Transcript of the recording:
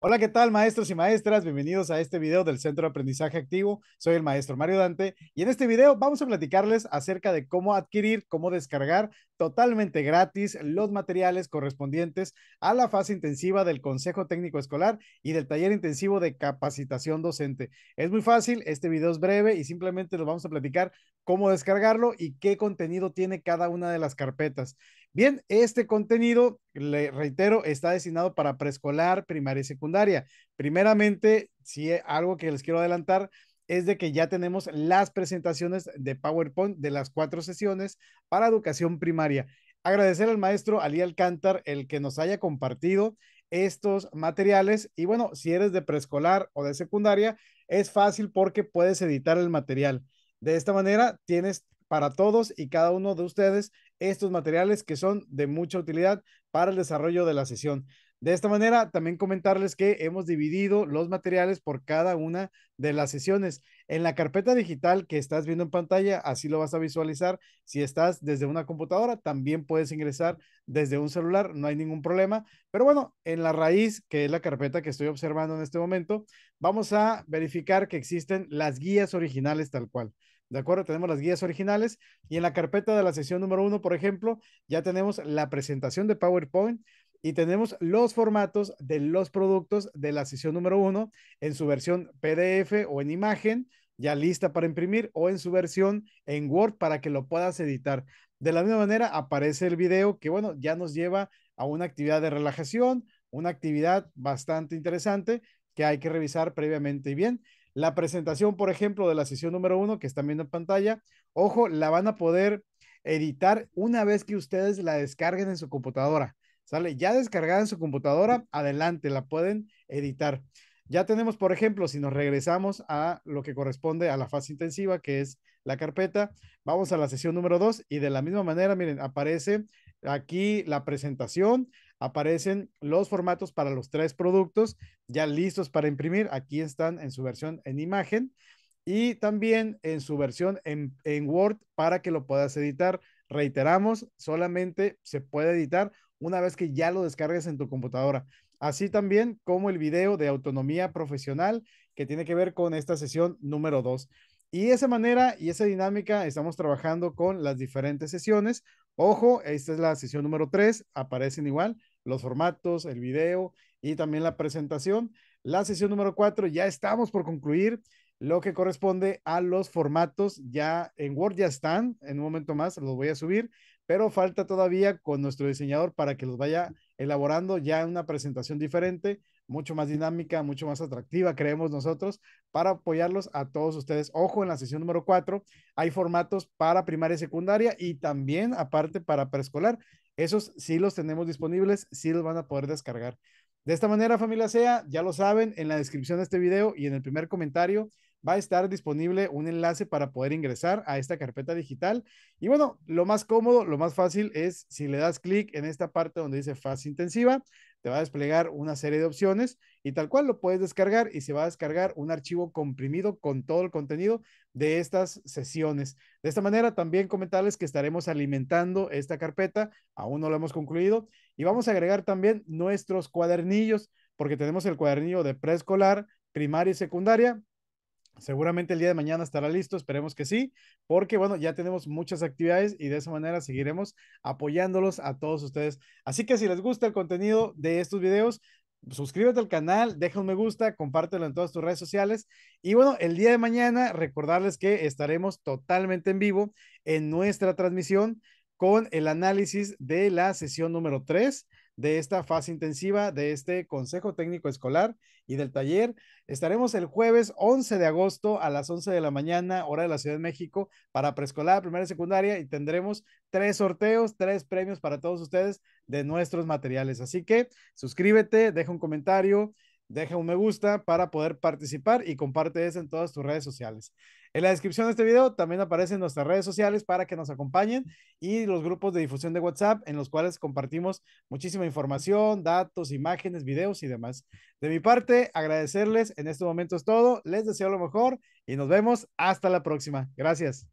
Hola, ¿qué tal maestros y maestras? Bienvenidos a este video del Centro de Aprendizaje Activo. Soy el maestro Mario Dante y en este video vamos a platicarles acerca de cómo adquirir, cómo descargar totalmente gratis los materiales correspondientes a la fase intensiva del Consejo Técnico Escolar y del taller intensivo de capacitación docente. Es muy fácil, este video es breve y simplemente les vamos a platicar cómo descargarlo y qué contenido tiene cada una de las carpetas. Bien, este contenido, le reitero, está destinado para preescolar, primaria y secundaria. Primeramente, si eh, algo que les quiero adelantar es de que ya tenemos las presentaciones de PowerPoint de las cuatro sesiones para educación primaria. Agradecer al maestro Ali Alcántar el que nos haya compartido estos materiales. Y bueno, si eres de preescolar o de secundaria, es fácil porque puedes editar el material. De esta manera, tienes para todos y cada uno de ustedes estos materiales que son de mucha utilidad para el desarrollo de la sesión. De esta manera, también comentarles que hemos dividido los materiales por cada una de las sesiones. En la carpeta digital que estás viendo en pantalla, así lo vas a visualizar. Si estás desde una computadora, también puedes ingresar desde un celular, no hay ningún problema. Pero bueno, en la raíz, que es la carpeta que estoy observando en este momento, vamos a verificar que existen las guías originales tal cual. ¿De acuerdo? Tenemos las guías originales y en la carpeta de la sesión número uno, por ejemplo, ya tenemos la presentación de PowerPoint y tenemos los formatos de los productos de la sesión número uno en su versión PDF o en imagen ya lista para imprimir o en su versión en Word para que lo puedas editar. De la misma manera aparece el video que, bueno, ya nos lleva a una actividad de relajación, una actividad bastante interesante que hay que revisar previamente. Y bien, la presentación, por ejemplo, de la sesión número uno que están viendo en pantalla, ojo, la van a poder editar una vez que ustedes la descarguen en su computadora. ¿Sale? Ya descargada en su computadora, adelante, la pueden editar. Ya tenemos, por ejemplo, si nos regresamos a lo que corresponde a la fase intensiva, que es la carpeta, vamos a la sesión número 2 y de la misma manera, miren, aparece aquí la presentación, aparecen los formatos para los tres productos ya listos para imprimir. Aquí están en su versión en imagen y también en su versión en, en Word para que lo puedas editar. Reiteramos, solamente se puede editar una vez que ya lo descargues en tu computadora así también como el video de autonomía profesional que tiene que ver con esta sesión número 2. Y esa manera y esa dinámica estamos trabajando con las diferentes sesiones. Ojo, esta es la sesión número 3, aparecen igual los formatos, el video y también la presentación. La sesión número 4 ya estamos por concluir lo que corresponde a los formatos ya en Word ya están, en un momento más los voy a subir, pero falta todavía con nuestro diseñador para que los vaya elaborando ya una presentación diferente, mucho más dinámica, mucho más atractiva, creemos nosotros, para apoyarlos a todos ustedes. Ojo, en la sesión número 4 hay formatos para primaria y secundaria y también aparte para preescolar. Esos sí los tenemos disponibles, sí los van a poder descargar. De esta manera, familia SEA, ya lo saben, en la descripción de este video y en el primer comentario va a estar disponible un enlace para poder ingresar a esta carpeta digital. Y bueno, lo más cómodo, lo más fácil es si le das clic en esta parte donde dice fase intensiva, te va a desplegar una serie de opciones y tal cual lo puedes descargar y se va a descargar un archivo comprimido con todo el contenido de estas sesiones. De esta manera también comentarles que estaremos alimentando esta carpeta, aún no lo hemos concluido, y vamos a agregar también nuestros cuadernillos, porque tenemos el cuadernillo de preescolar, primaria y secundaria, Seguramente el día de mañana estará listo, esperemos que sí, porque bueno, ya tenemos muchas actividades y de esa manera seguiremos apoyándolos a todos ustedes. Así que si les gusta el contenido de estos videos, suscríbete al canal, deja un me gusta, compártelo en todas tus redes sociales. Y bueno, el día de mañana recordarles que estaremos totalmente en vivo en nuestra transmisión con el análisis de la sesión número 3 de esta fase intensiva, de este Consejo Técnico Escolar y del taller. Estaremos el jueves 11 de agosto a las 11 de la mañana, hora de la Ciudad de México, para preescolar, primaria y secundaria, y tendremos tres sorteos, tres premios para todos ustedes de nuestros materiales. Así que suscríbete, deja un comentario, deja un me gusta para poder participar y comparte eso en todas tus redes sociales. En la descripción de este video también aparecen nuestras redes sociales para que nos acompañen y los grupos de difusión de WhatsApp en los cuales compartimos muchísima información, datos, imágenes, videos y demás. De mi parte, agradecerles. En este momento es todo. Les deseo lo mejor y nos vemos hasta la próxima. Gracias.